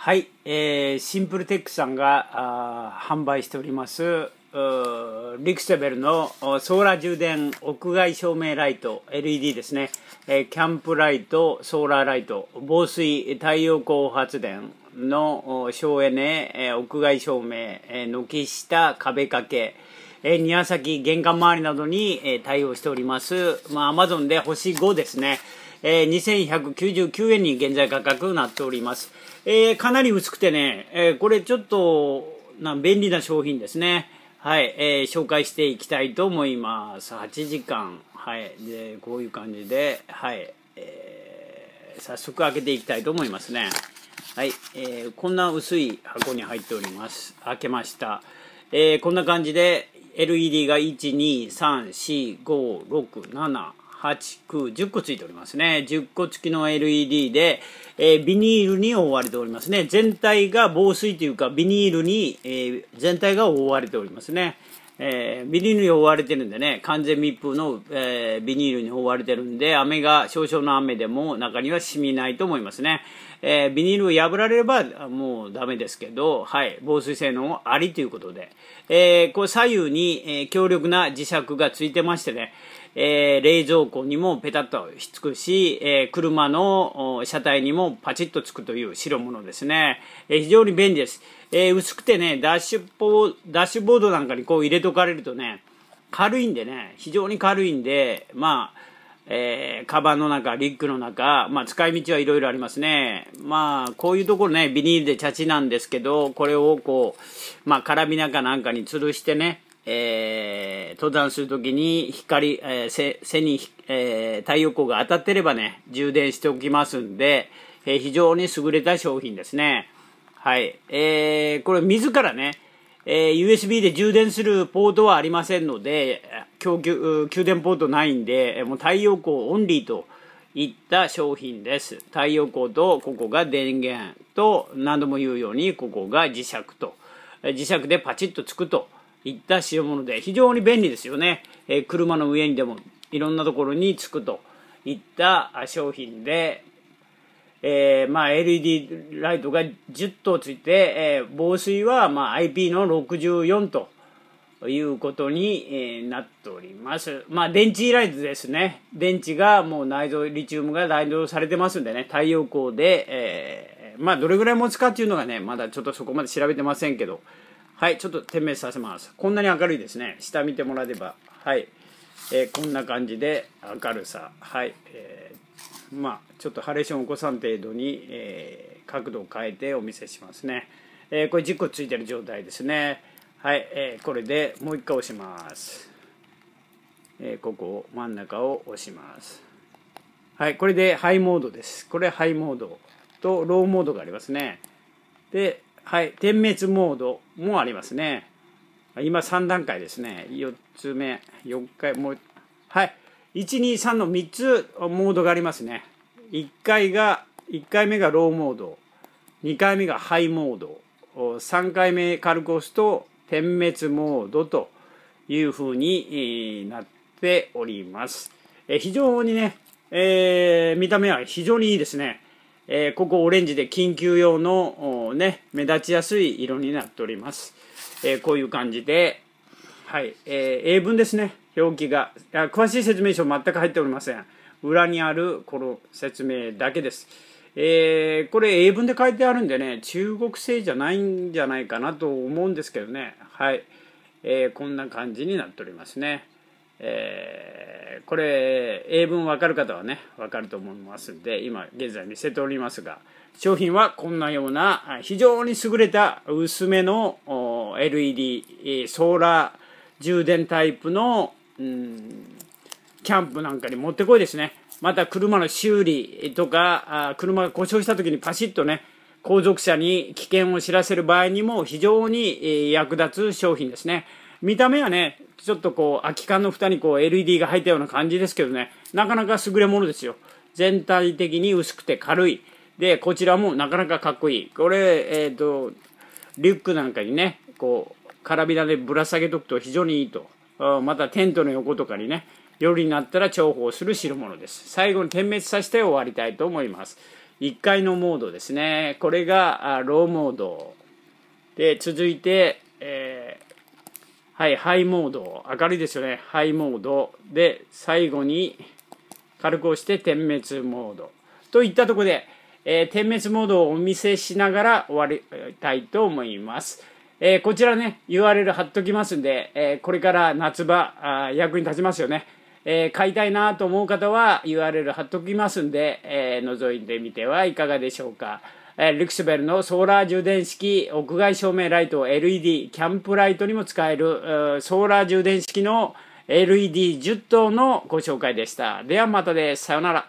はい、えー、シンプルテックさんがあ販売しておりますリクセベルのソーラー充電屋外照明ライト LED ですね、えー、キャンプライトソーラーライト防水太陽光発電の省エネ、えー、屋外照明、えー、軒下壁掛けえ庭先玄関周りなどに、え対応しております、まあ、ゾンで星5ですねえー、2199円に現在価格なっております。えー、かなり薄くてね、えー、これちょっとな便利な商品ですね。はい、えー、紹介していきたいと思います。8時間。はい、でこういう感じで、はいえー、早速開けていきたいと思いますね。はい、えー、こんな薄い箱に入っております。開けました。えー、こんな感じで LED が1、2、3、4、5、6、7、8910個ついておりますね10個付きの LED で、えー、ビニールに覆われておりますね全体が防水というかビニールに、えー、全体が覆われておりますね、えー、ビニールに覆われてるんでね完全密封の、えビニールに覆われてるんで雨が少々の雨でも中には染みないと思いますね、えビニールを破られればもうダメですけど、はい、防水性能ありということで、えこう左右に、え強力な磁石がついてましてねえー、冷蔵庫にもペタッとひっつくし、えー、車の車体にもパチッとつくという白物ですね、えー、非常に便利です、え薄くてねダッシュポダッシュボードなんかにこう入れとかれるとね軽いんでね非常に軽いんでまあえー、カバンの中、リュックの中、まあ、使い道はいろいろありますね。まあ、こういうところね、ビニールでチャチなんですけど、これをこう、まあ、カラビナかなんかに吊るしてね、えー、登山するときに光、えー、背背に、えー、太陽光が当たってればね、充電しておきますんで、えー、非常に優れた商品ですね。はい。えー、これ自らね、えー、USB で充電するポートはありませんので、供給、給電ポートないんで、もう太陽光オンリーといった商品です。太陽光と、ここが電源と、何度も言うように、ここが磁石と、磁石でパチッとつくと。いった代物で非常に便利ですよね、えー、車の上にでもいろんなところにつくといった商品で、えー、まあ、LED ライトが10灯ついて、えー、防水はま IP の64ということになっております。まあ、電池ライトですね。電池がもう内蔵、リチウムが内蔵されてますんでね、太陽光で、えまあ、どれぐらい持つかっていうのがね、まだちょっとそこまで調べてませんけど、はいちょっと点滅させますこんなに明るいですね下見てもらえればはい、えー、こんな感じで明るさはい、えー、まあちょっとハレーション起こさん程度に、えー、角度を変えてお見せしますね、えー、これ10個ついてる状態ですねはい、えー、これでもう一回押しますえー、ここ真ん中を押しますはいこれでハイモードですこれハイモードとローモードがありますねではい、点滅モードもありますね。今3段階ですね。4つ目、4回、もう、はい、1、2、3の3つモードがありますね。1回が、1回目がローモード、2回目がハイモード、3回目軽く押すと点滅モードというふうになっております。え非常にね、えー、見た目は非常にいいですね。えー、ここオレンジで緊急用の、ね、目立ちやすい色になっております。えー、こういう感じで、はいえー、英文ですね、表記が。詳しい説明書全く入っておりません。裏にあるこの説明だけです。えー、これ英文で書いてあるんでね、中国製じゃないんじゃないかなと思うんですけどね。はい。えー、こんな感じになっておりますね。えーこれ英文わかる方はねわかると思いますんで今現在見せておりますが商品はこんなような非常に優れた薄めの LED ソーラー充電タイプの、うん、キャンプなんかにもってこいですねまた車の修理とか車が故障した時にパシッとね後続車に危険を知らせる場合にも非常に役立つ商品ですね見た目はねちょっとこう空き缶の蓋にこう LED が入ったような感じですけどねなかなか優れものですよ全体的に薄くて軽いでこちらもなかなかかっこいいこれえっ、ー、とリュックなんかにねこうカラビナでぶら下げとくと非常にいいとまたテントの横とかにね夜になったら重宝する代物です最後に点滅させて終わりたいと思います1階のモードですねこれがローモードで続いて、えーはい、ハイモード、明るいですよね。ハイモードで、最後に軽く押して点滅モード。といったところで、えー、点滅モードをお見せしながら終わりたいと思います。えー、こちらね、URL 貼っときますんで、えー、これから夏場あ、役に立ちますよね。えー、買いたいなと思う方は URL 貼っときますんで、え覗いてみてはいかがでしょうか。えー、リクスベルのソーラー充電式屋外照明ライト LED キャンプライトにも使えるソーラー充電式の LED10 灯のご紹介でした。ではまたです。さようなら。